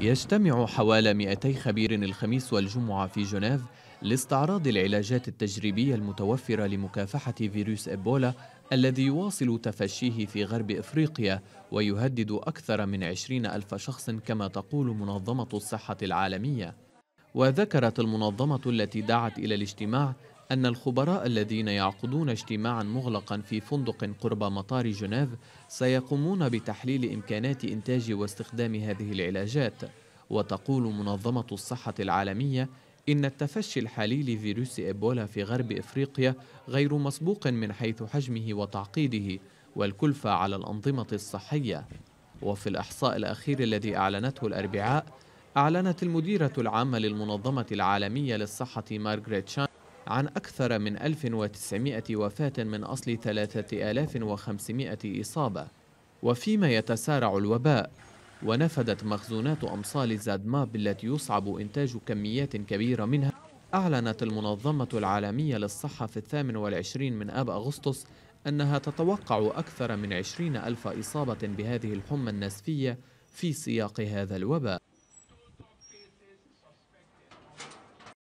يجتمع حوالي 200 خبير الخميس والجمعة في جنيف لاستعراض العلاجات التجريبية المتوفرة لمكافحة فيروس إيبولا الذي يواصل تفشيه في غرب إفريقيا ويهدد أكثر من 20 ألف شخص كما تقول منظمة الصحة العالمية وذكرت المنظمة التي دعت إلى الاجتماع أن الخبراء الذين يعقدون اجتماعا مغلقا في فندق قرب مطار جنيف سيقومون بتحليل إمكانات إنتاج واستخدام هذه العلاجات وتقول منظمة الصحة العالمية إن التفشي الحالي لفيروس إيبولا في غرب إفريقيا غير مسبوق من حيث حجمه وتعقيده والكلفة على الأنظمة الصحية وفي الإحصاء الأخير الذي أعلنته الأربعاء أعلنت المديرة العامة للمنظمة العالمية للصحة مارغريت شان عن أكثر من 1900 وفاة من أصل 3500 إصابة وفيما يتسارع الوباء ونفدت مخزونات أمصال زادماب التي يصعب إنتاج كميات كبيرة منها أعلنت المنظمة العالمية للصحة في الثامن والعشرين من آب أغسطس أنها تتوقع أكثر من عشرين ألف إصابة بهذه الحمى النسفية في سياق هذا الوباء